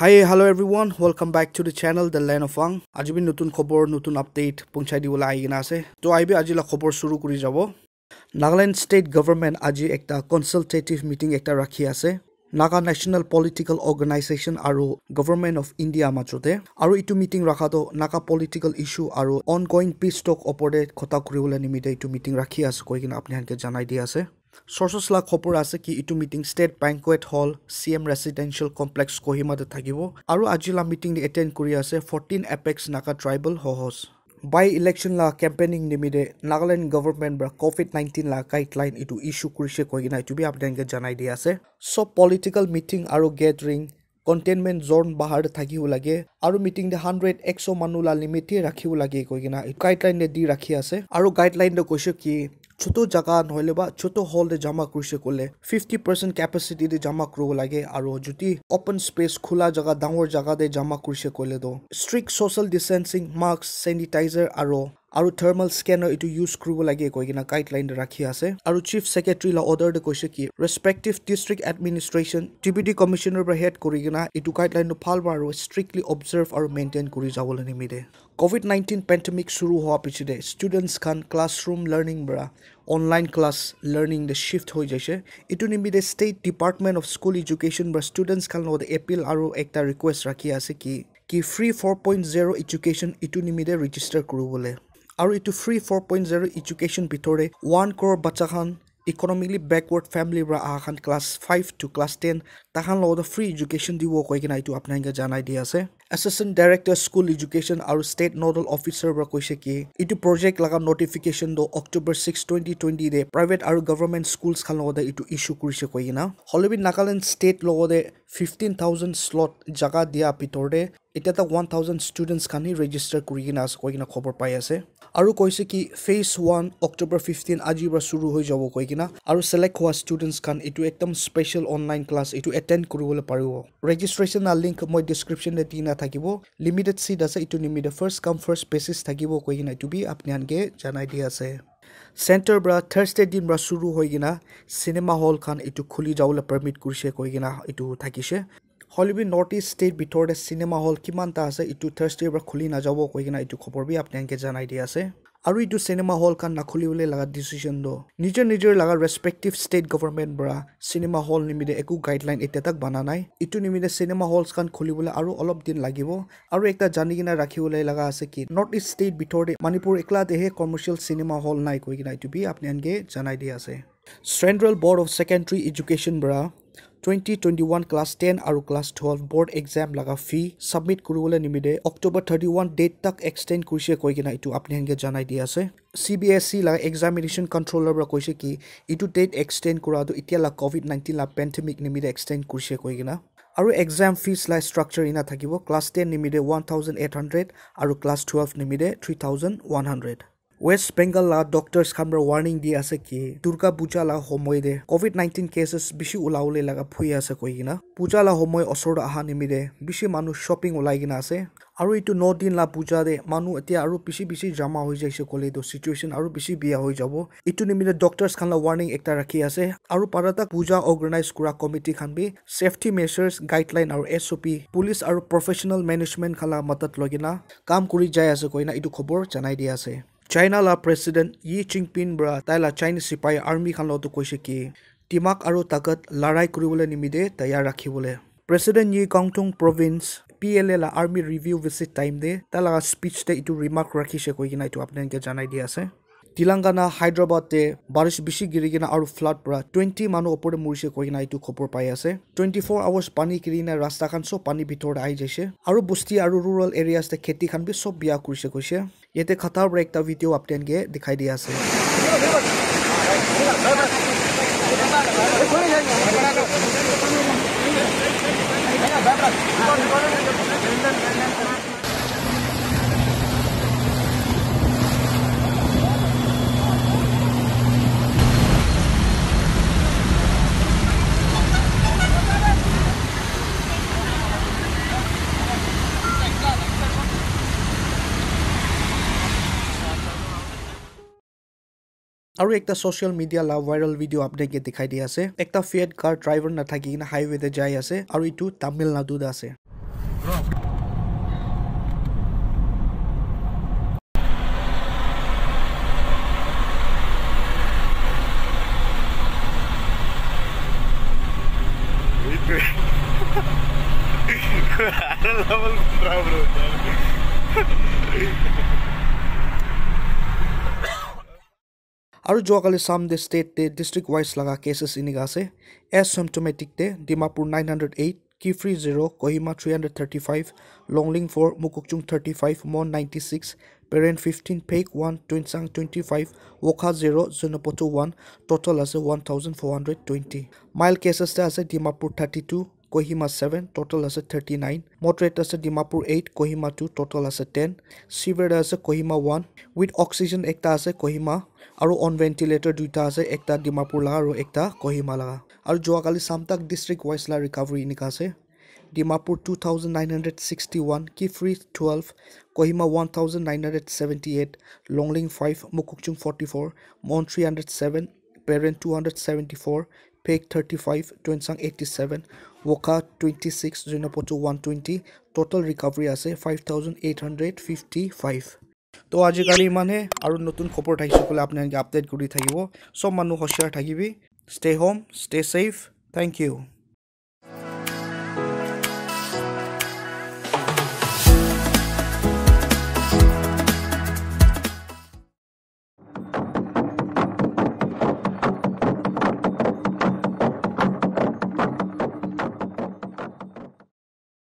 high hello' everyone welcome back to the channel the lane of ৱাং আজি বি নতুন খবৰ নতুন আপডেট পঞ্চায়ত দিবলৈ আহি কিনে আছে ত' আহিবি আজি লা খবৰ চুৰু কৰি যাব নাগালেণ্ড ষ্টেট গভৰ্ণমেণ্ট আজি এটা কনচালটেটিভ মিটিং এটা ৰাখি আছে নাগা নেশ্যনেল পলিটিকেল অৰ্গেনাইজেশ্যন আৰু গভৰ্ণমেণ্ট অফ ইণ্ডিয়া মাজতে আৰু এইটো মিটিং ৰখাটো নাগা পলিটিকেল ইছ্যু আৰু অন গয়িং পিছ টক ওপৰতে কথা কৰিবলৈ নিমিত্তে এইটো মিটিং ৰাখি আছে কৈ কিনে আপুনি সেনেকৈ জনাই দি আছে চৰ্চচলা খবৰ আছে কি ইটো meeting state banquet hall C M residential complex কহিমাতে থাকিব আৰু আজিলা মিটিং এটেণ্ড কৰি আছে ফৰ্টিন এপেক্স নাকা ট্ৰাইবেল সহজ বাই ইলেকশ্যনলা কেম্পেইনিং নিমিতে নাগালেণ্ড গভৰ্মেণ্ট বা কোভিড নাইণ্টিনলা গাইডলাইন এইটো ইছ্যু কৰিছে কৈ নাই তুমি আপোনালোকে জনাই দিয়া আছে চব পলিটিকেল মিটিং আৰু গেডৰিং কণ্টেইনমেণ্ট জ'ন বাহাৰ থাকিব লাগে আৰু মিটিং দে হাণ্ড্ৰেড একশ মানুহলা লিমিটে ৰাখিব লাগে কৈ কিনে গাইডলাইনে দি ৰাখি আছে আৰু গাইডলাইনে কৈছে কি ছোট জাগা নহ'লে বা ছোট হলত জমা কৰিছে ক'লে ফিফটি পাৰ্চেণ্ট কেপাচিটিৰে জমা কৰিব লাগে আৰু যদি অপেন স্পেচ খোলা জেগা ডাঙৰ জেগাতে জমা কৰিছে ক'লেতো strict social distancing mask sanitiser আৰু আৰু থাৰ্মেল স্কেনাৰ এইটো ইউজ কৰিব লাগে কৈ কিনা গাইডলাইন ৰাখি আছে আৰু চিফ লা অৰ্ডাৰ কৈছে কি ৰেচপেক্টিভ ডিষ্ট্ৰিক্ট এডমিনিষ্ট্ৰেশ্যন টি বি ডি পৰা হেড কৰি কিনা এইটো গাইডলাইনটো ভাল বাৰু আৰু ষ্ট্ৰিক্টলি অবজাৰ্ভ আৰু মেইনটেইন কৰি যাবলৈ নিমিলে কভিড নাইণ্টিন পেণ্ডেমিক শুৰু হওয়া পিছতে স্টুডেন্টস খান ক্লাছৰুম লার্নিং বা অনলাইন ক্লাছ লার্নিং দে শিফট হয়ে যাইছে ইটো নিমিদে state department of school education বা স্টুডেন্টস খান লগতে এপিল আর একটা রিকুয়েস্ট রাখি আছে কি কি free four point zero education এটু নিমিতে ৰেজিস্টাৰ কৰবলে আৰু এইটো free four point zero' education ভিতৰে ওৱান ক্ৰ'ৰ বাচ্চাখন ইকনমিকেলি বেকৱাৰ্ড ফেমিলিৰ পৰা আহাখন class five to class ten তাহাঁৰ লগতে ফ্ৰী এডুকেশ্যন দিব কৈ কিনে এইটো আপোনালোকে জনাই দিয়া আছে এছিষ্টেণ্ট ডাইৰেক্টৰ স্কুল এডুকেশ্যন আৰু ষ্টেট নডেল অফিচাৰৰ পৰা কৈছে কি এইটো প্ৰজেক্ট লগা নটিফিকেশ্যন দ অক্টোবৰ ছিক্স টুৱেণ্টি টুৱেণ্টিৰে প্ৰাইভেট আৰু গভৰ্ণমেণ্ট স্কুলছখন লগতে এইটো ইছ্যু কৰিছে কৈ কিনা হলিবিন নাগালেণ্ড ষ্টেট লগতে ফিফটিন থাউজেণ্ড শ্লট জেগা দিয়াৰ ভিতৰতে এতিয়া এটা ওৱান থাউজেণ্ড ষ্টুডেণ্টছ কাৰণে ৰেজিষ্টাৰ কৰি কিনে আছে কৈ কিনে খবৰ পাই আছে আৰু কৈছে কি ফেজ ওৱান অক্টোবৰ ফিফটিন আজিৰ পৰা চুৰু হৈ যাব কৈ কিনে আৰু ছিলেক্ট হোৱা ষ্টুডেণ্টছ কাৰণ এইটো একদম স্পেচিয়েল অনলাইন ক্লাছ এইটো এটেণ্ড কৰিবলৈ পাৰিব ৰেজিষ্ট্ৰেশ্যনৰ লিংক মই ডিছক্ৰিপশ্যনত দি নাথাকিব লিমিটেড ছিট আছে এইটো limited first come first basis থাকিব কৈ কিনে এইটো বি আপুনি আনকে জনাই দি আছে চেণ্টাৰ পৰা থাৰ্ছডে দিন পৰা চুৰু হৈ কিনে চিনেমা হলখন এইটো খুলি যাবলৈ পাৰ্মিট কৰিছে কৈ কিনে এইটো থাকিছে হলিউড নৰ্থ ইষ্ট ষ্টেট ভিতৰতে চিনেমা হল কিমানটা আছে এইটো থাৰ্ছডেৰ পৰা খুলি নাযাব কৈ কিনে এইটো খবৰ বি আপোনালোকে জনাই দিয়া আছে আৰু এইটো চিনেমা হল কাৰণ নাখুলিবলৈ লগা ডিচিশ্যন দিয় নিজৰ নিজৰ লগা ৰেচপেক্টিভ ষ্টেট গভৰ্ণমেণ্ট পৰা চিনেমা হল নিমিতে একো গাইডলাইন এতিয়া তাক বনা নাই ইটো নিমিতে চিনেমা হলছ কাৰণ খুলিবলৈ আৰু অলপ দিন লাগিব আৰু এটা জানি কিনা ৰাখিবলৈ লগা আছে কি নৰ্থ ইষ্ট ষ্টেট ভিতৰতে মণিপুৰ একলাতেহে কমাৰ্চিয়েল চিনেমা হল নাই কৈ কিনে এইটো বি আপোনালোকে জনাই দিয়া আছে central board of secondary education পৰা twenty twenty one class ten আৰু ক্লাছ টুৱেল্ভ বৰ্ড এক্সাম লগা ফি ছাবমিট কৰিবলৈ নিমিলে অক্টোবৰ থাৰ্টি ওৱান ডেট তাক এক্সটেণ্ড কৰিছে কৈ কিনে এইটো আপুনি সেনেকৈ জনাই দি আছে চি বি এছ চি লাগে এক্সামিনেশ্যন কণ্ট্ৰলৰ পৰা কৈছে কি এইটো ডেট এক্সটেণ্ড কৰাটো এতিয়ালৈ ক'ভিড নাইণ্টিনলৈ পেণ্ডেমিক নিমিলে এক্সটেণ্ড কৰিছে কৈ কিনে আৰু এক্সাম ফিজ লাই ষ্ট্ৰাকচাৰ ইনা থাকিব ক্লাছ টেন নিমিলে ওৱান থাউজেণ্ড এইট হাণ্ড্ৰেড আৰু ক্লাছ টুৱেল্ভ নিমিলে three thousand one hundred west Bengal লা ডক্টৰ্ছ খামৰ ৱাৰ্ণিং দি আছে কি দুৰ্গা পূজা লা সময় দে কভিড নাইণ্টিন কেচেছ বেছি ওলাবলৈ লগা ফুৰি আছে কৈ কিনে পূজা লা সময় ওচৰত অহা নিমিৰে বেছি মানুহ শ্বপিং ওলাই কিনে আছে আৰু এইটো ন দিন লা পূজা দে মানুহ এতিয়া আৰু বেছি বেছি জমা হৈ যাইছে ক'লে এইটো চিটুৱেশ্যন আৰু বেছি বিয়া হৈ যাব এইটো নিমিৰে ডক্টৰ্ছ খান লা ৱাৰ্ণিং এটা ৰাখি আছে আৰু পাৰাটাক পূজা অৰ্গেনাইজ কৰা কমিটি খান বি ছেফটি মেচাৰ্ছ গাইডলাইন আৰু এছ অ' পি পুলিচ আৰু প্ৰফেচনেল মেনেজমেণ্ট খালা মাতত লৈ কিনা কাম কৰি যায় আছে কইনা এইটো খবৰ জনাই দিয়া আছে চাইনা লা প্ৰেচিডেণ্ট ই চিংপিন বৰা তাই লা চাইনিজ চিপাহী আৰ্মী খান লগতো কৈছে কি টিমাক আৰু তাকত লৰাই কৰিবলৈ নিমিদে তৈয়াৰ ৰাখিবলৈ প্ৰেচিডেণ্ট ই কংটং প্ৰভিঞ্চ পি এল এ লা আৰ্মী ৰিভিউ ভিচিট টাইম দে তাই লগা স্পীচতে এইটো ৰিমাৰ্ক ৰাখিছে কৈ কিনে এইটো আপোনালোকে জনাই দিয়া আছে তিলাংগানা হায়দৰাবাদে বাৰিছ বেছি গিৰি কিনে আৰু ফ্লাড পৰা টুৱেণ্টি মানুহ ওপৰত মৰিছে কৈ কিনে এইটো খবৰ পাই আছে টুৱেণ্টি ফ'ৰ আৱাৰ্ছ পানী কিৰি কিনে ৰাস্তাখন চব পানীৰ ভিতৰত আহি যাইছে আৰু বস্তি আৰু ৰুৰেল এৰিয়াছতে খেতিখন বি চব বিয়া কৰিছে কৈছে ये खतर पर एक भिडिओ आपडेट के देखाई আরেকটা সোশ্যাল মিডিয়া লাভ ভাইরাল ভিডিও আপডেট কে দেখাই দি আছে একটা ফিয়্যাট কার ড্রাইভার না থাকি না হাইওয়েতে যাই আছে আর উইটু তামিলনাড়ুতে আছে আৰু যোৱাকালি চাম দে ষ্টেটে ডিষ্ট্ৰিক্ট ৱাইজ লগা কেছেছ এনেকুৱা আছে এছ চেমটমেটিকতে Dimapur nine hundred eight Kiphire zero' Kohima three hundred thirty five Longleng four Mokokchung thirty five Mon ninety six Peren fifteen Phek one টুৱেণ্টাং twenty five Wokha zero' Zunheboto one total আছে one thousand four hundred twenty mild কেচেছতে আছে Dimapur thirty two Kohima seven total আছে thirty nine moderate আছে Dimapur eight Kohima two total আছে ten severe আছে Kohima one with oxygen এটা আছে কহিমা আৰু অন ভেণ্টিলেটৰ দুটা আছে এটা ডিমাপুৰ লগা আৰু এটা কহিমা লগা আৰু যোৱাকালি চামটাক ডিষ্ট্ৰিক্ট ৱাইজলা ৰিকভাৰী এনেকুৱা আছে Dimapur two thousand nine hundred sixty one Kiphire twelve Kohima one thousand nine hundred seventy eight Longleng five Mokokchung forty four Mon three hundred seven Peren two hundred seventy four Phek thirty five Tuensang eighty seven Wokha twenty six Zunheboto one twenty total recovery আছে five thousand eight hundred fifty five তো আজিকালি ইমানে আৰু নতুন খবৰ থাকিছোঁ বোলে আপোনালোকে আপডেট কৰি থাকিব চব মানুহ হুঁচিয়াৰ থাকিবি stay home stay safe thank U